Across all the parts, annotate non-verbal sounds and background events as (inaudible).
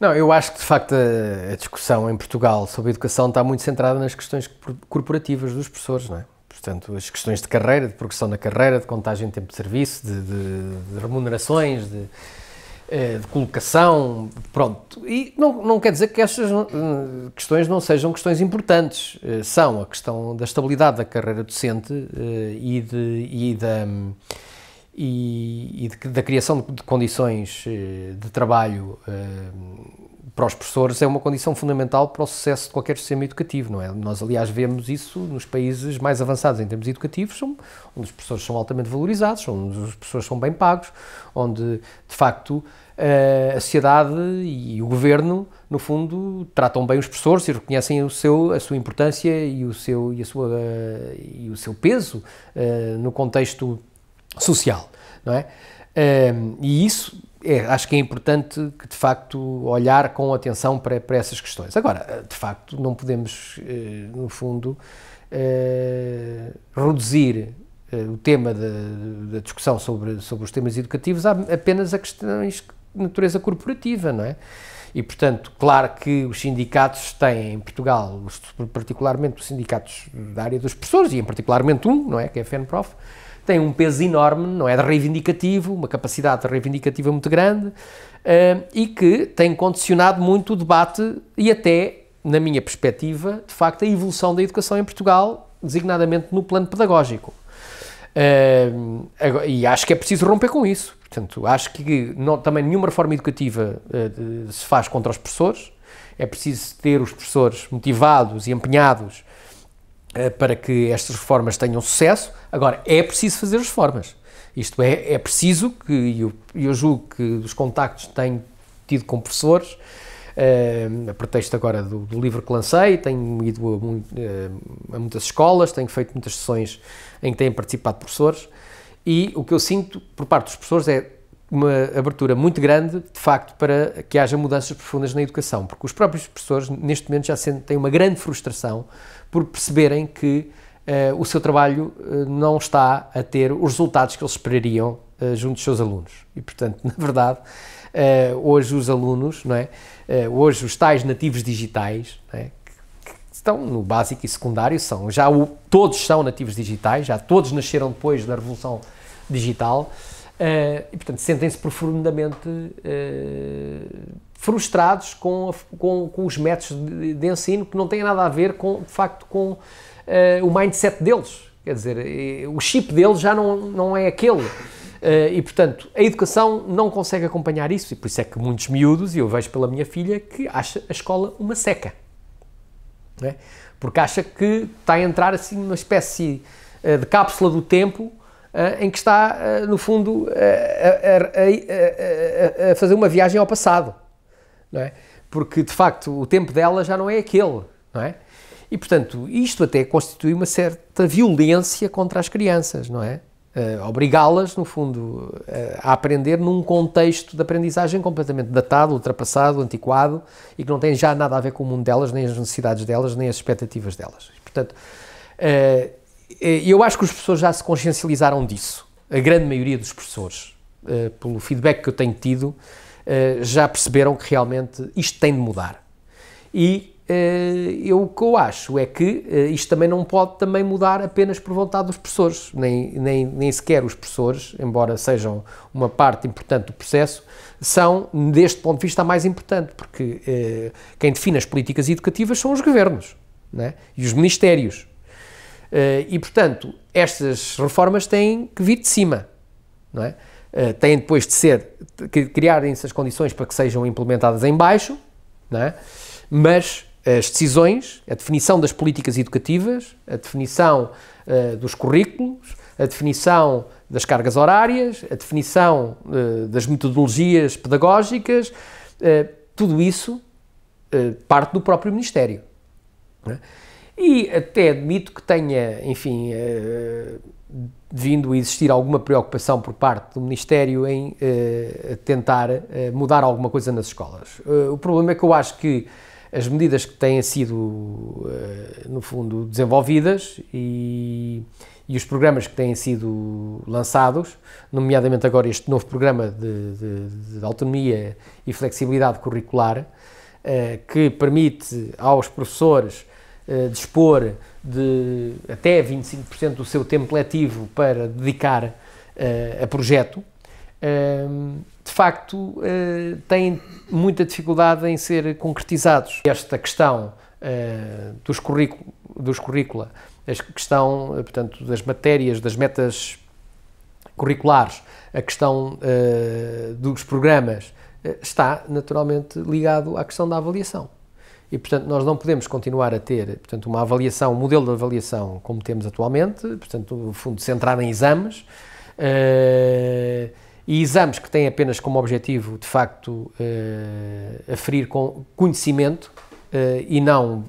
Não, eu acho que de facto a, discussão em Portugal sobre educação está muito centrada nas questões corporativas dos professores, não é? Portanto, as questões de carreira, de progressão na carreira, de contagem de tempo de serviço, de, de, de remunerações, de, eh, de colocação, pronto. E não, não quer dizer que estas eh, questões não sejam questões importantes. Eh, são a questão da estabilidade da carreira docente e, de, e da hum, e, e de, da criação de, de, condições eh, de trabalho eh, para os professores é uma condição fundamental para o sucesso de qualquer sistema educativo, não é? Nós, aliás, vemos isso nos países mais avançados em termos educativos, onde os professores são altamente valorizados, onde os professores são bem pagos, onde, de facto, eh, a sociedade e o governo, no fundo, tratam bem os professores e reconhecem o seu, a sua importância e o seu, e a sua, e o seu peso no contexto social, não é? e isso é, acho que é importante que de facto olhar com atenção para, para essas questões. Agora, de facto, não podemos, eh, no fundo, eh, reduzir eh, o tema da, discussão sobre, sobre os temas educativos apenas a questões de natureza corporativa, não é? E, portanto, claro que os sindicatos têm em Portugal, particularmente os sindicatos da área dos professores, e em particularmente um, não é? Que é a FENPROF, tem um peso enorme, não é? De reivindicativo, uma capacidade reivindicativa muito grande eh, e que tem condicionado muito o debate e até, na minha perspectiva, de facto, a evolução da educação em Portugal, designadamente no plano pedagógico. Eh, e acho que é preciso romper com isso. Portanto, acho que não, também nenhuma reforma educativa eh, se faz contra os professores. É preciso ter os professores motivados e empenhados eh, para que estas reformas tenham sucesso. Agora, é preciso fazer reformas. Isto é, é preciso que, e eu, eu, julgo que os contactos que tenho tido com professores, uh, a pretexto agora do, do, livro que lancei, tenho ido a, uh, a, muitas escolas, tenho feito muitas sessões em que têm participado professores, e o que eu sinto por parte dos professores é uma abertura muito grande, de facto, para que haja mudanças profundas na educação, porque os próprios professores, neste momento, já têm uma grande frustração por perceberem que uh, o seu trabalho uh, não está a ter os resultados que eles esperariam uh, junto dos seus alunos. E, portanto, (laughs) na verdade, hoje os alunos, não é? hoje os tais nativos digitais, é? que, estão no básico e secundário, são já o, todos são nativos digitais, já todos nasceram depois da revolução digital, eh, e, portanto, sentem-se profundamente uh, frustrados com, a, com, com, os métodos de, de, ensino que não têm nada a ver, com, de facto, com uh, o mindset deles. Quer dizer, o chip deles já não, não é aquele. e, portanto, a educação não consegue acompanhar isso, e por isso é que muitos miúdos, e eu vejo pela minha filha, que acha a escola uma seca. É? Porque acha que está a entrar assim numa espécie de cápsula do tempo eh, em que está, eh, no fundo, eh, a, a, a, a, fazer uma viagem ao passado, não é? Porque, de facto, o tempo dela já não é aquele, não é? E, portanto, isto até constitui uma certa violência contra as crianças, não é? Obrigá-las, no fundo, a aprender num contexto de aprendizagem completamente datado, ultrapassado, antiquado e que não tem já nada a ver com o mundo delas, nem as necessidades delas, nem as expectativas delas. Portanto, e eu acho que os professores já se consciencializaram disso. A grande maioria dos professores, eh, pelo feedback que eu tenho tido, eh, já perceberam que realmente isto tem de mudar. E eh, eu, o que eu acho é que isto também não pode também mudar apenas por vontade dos professores, nem, nem, nem sequer os professores, embora sejam uma parte importante do processo, são, deste ponto de vista, a mais importante, porque quem define as políticas educativas são os governos é? e os ministérios. Eh, e, portanto, estas reformas têm que vir de cima, não é? Eh, têm depois de ser, de criarem-se as condições para que sejam implementadas em baixo, não é? Mas as decisões, a definição das políticas educativas, a definição uh, dos currículos, a definição das cargas horárias, a definição uh, das metodologias pedagógicas, uh, tudo isso parte do próprio Ministério. É? E até admito que tenha, enfim, uh, vindo a existir alguma preocupação por parte do Ministério em uh, tentar uh, mudar alguma coisa nas escolas. o problema é que eu acho que as medidas que têm sido, no fundo, desenvolvidas e, e, os programas que têm sido lançados, nomeadamente agora este novo programa de, de, de autonomia e flexibilidade curricular, que permite aos professores eh, dispor de até 25% do seu tempo letivo para dedicar uh, a projeto, uh, de facto eh, têm muita dificuldade em ser concretizados. Esta questão dos, currículo, dos currícula, a questão, portanto, das matérias, das metas curriculares, a questão dos programas, está naturalmente ligado à questão da avaliação. E, portanto, nós não podemos continuar a ter portanto, uma avaliação, um modelo de avaliação como temos atualmente, portanto, no fundo centrado em exames, uh, e exames que têm apenas como objetivo, de facto, uh, aferir com conhecimento uh, e não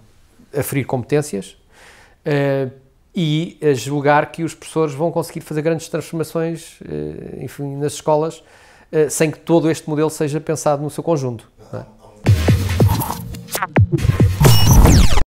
aferir competências, e a julgar que os professores vão conseguir fazer grandes transformações enfim, nas escolas sem que todo este modelo seja pensado no seu conjunto. Thank you.